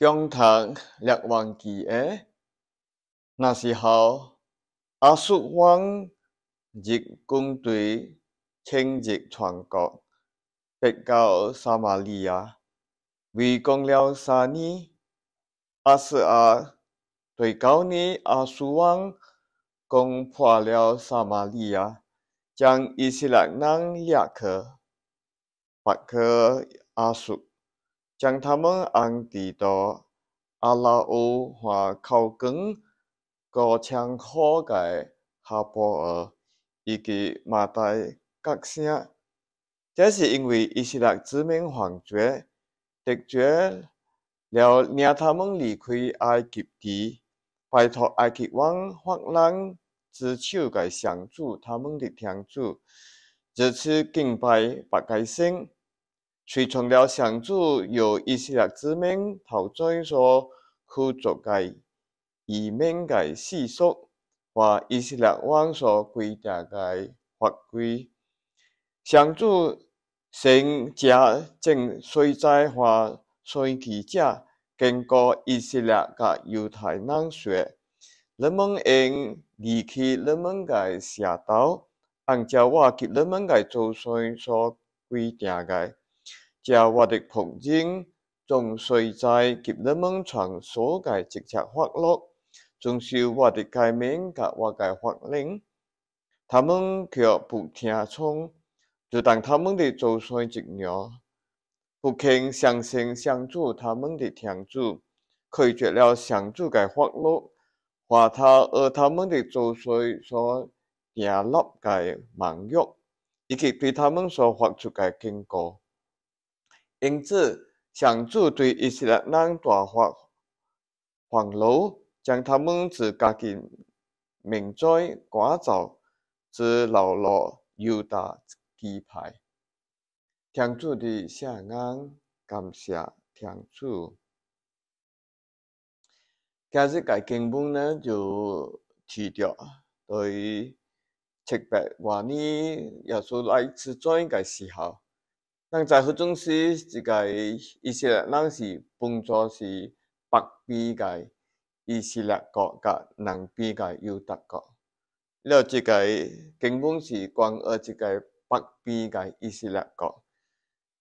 中唐两万纪诶，那时候阿叔王日军队侵入全国，灭掉撒马利亚，围攻了三年。阿斯阿对高尼阿叔王攻破了撒马利亚，将伊斯兰人押去，押去阿叔。将他们安置到阿拉乌或靠近高墙河盖的哈波尔，以及马代各城，这是因为伊斯兰殖民犯绝，得罪了让他们离开埃及地，拜托埃及王法兰之手的相助，他们的天主。这次敬拜白开星。随从了上主，由以色列子民头前所呼作界以缅界世俗或以色列王所规定界法规。上主先加正税债化税器者，经过以色列甲犹太人说：“人们应离开人们界邪道，按照我籍人们界祖先所规定界。”教我的旁经，总睡在吉勒们床所界直接发落，从受我的改名及我的法令，他们却不听从，就当他们的祖先一样，不肯相信相助他们的天主，拒绝了相助的法落，话他而他们的祖先所掉落的盟约，以及对他们所发出的警告。因此，上主对以色列人大发愤怒，将他们自家己民在赶走，至流落犹大支派。天主伫写恩，感谢天主。今日个经文呢，就提到对七百多年耶稣来此转个时候。当在佛中时，即个伊斯兰人是奉做是北彼个伊斯兰国甲南边个犹大国。了即个根本是关呃即个北边个伊斯兰国。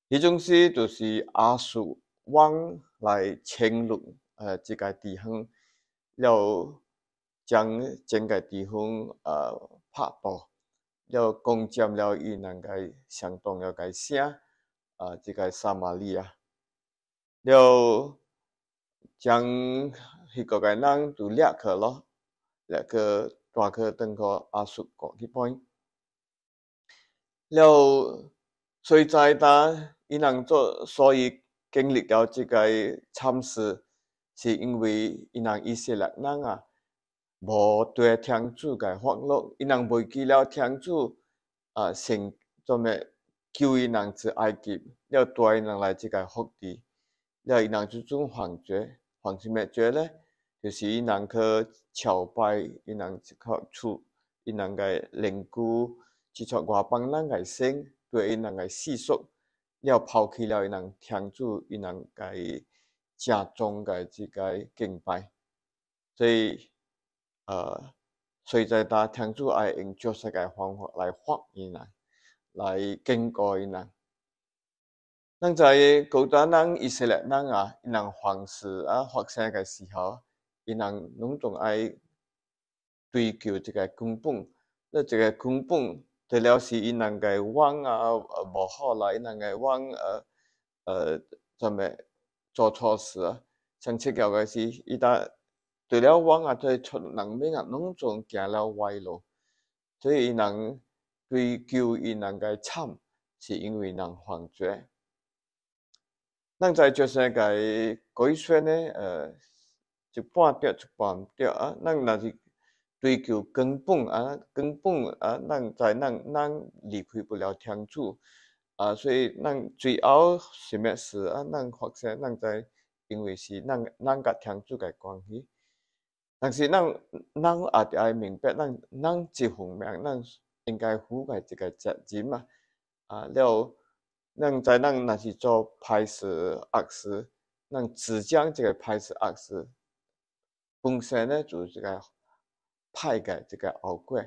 迄种寺就是阿士王来侵略呃即个地方，了将整个地方呃拍倒，了攻占了伊两个相当呃个城。啊，这个撒玛利亚，要将迄个人都掠去咯，掠去抓去当个阿叔过去办。了，所以在达伊人做，所以经历了这个惨事，是因为伊人一些人人啊，无对天主嘅欢乐，伊人忘记了天主啊，成做咩？叫伊人之埃及，了多伊人来即个福地，要伊人做种幻觉，幻什么觉呢？就是伊人去朝拜伊人只块处，伊人个灵骨，至少外邦人个神，对伊人个世俗，要抛弃了伊人天主伊人个正宗个即个敬拜，所以，呃，所以在他天主爱用做什个方法来惑伊人？来更改伊人在古代人以色列人啊，人事啊发生嘅时候，人总爱追求一个根本。那一个根本，除了是人嘅玩啊，无好嚟人嘅玩，啊，呃，就咪做错事啊。上七朝嘅是，伊家除了玩啊，再出人命啊，拢总行了歪路，所以人。追求人个惨，是因为人犯罪。人在全世个改说呢，呃，一半对，一半唔对啊。咱若是追求根本啊，根本啊，咱在咱咱离开不了天主啊，所以咱最后什么事啊，咱发生咱在，因为是咱咱甲天主个关系。但是咱咱也要明白，咱咱是红命，咱。应该覆盖这个责任嘛？啊，了，咱在咱那是做拍摄压石，咱只将这个拍摄压石本身呢，做这个派个这个奥贵。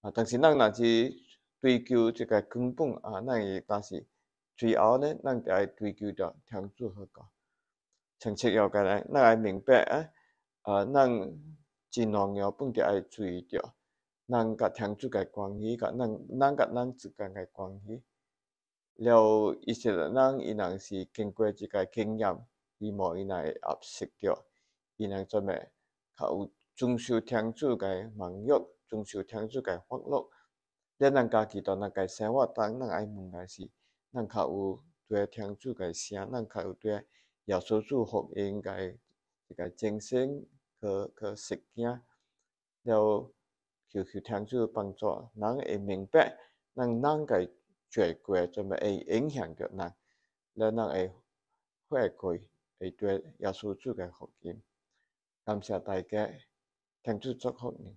啊，但是咱那是追究这个根本啊，那也但是最后呢，咱就爱追究到天主和教。从次要个来，那爱明白啊，啊，咱尽量要本着爱注意着。人甲天主诶关系，甲咱咱甲咱之间诶关系，了，伊是咱伊人是经过一个经验，伊无伊内个学习，伊人做咩，较有遵守天主诶盟约，遵守天主诶法律，了，咱家己在咱个生活当中，咱爱问个是，咱较有对天主个声，咱较有对耶稣主福应个一个精神，去去实践，了。求求天主帮助，人会明白，人人给罪过准备会影响着人，人人会悔改，会对耶稣主嘅福音。感谢大家，天主祝福你。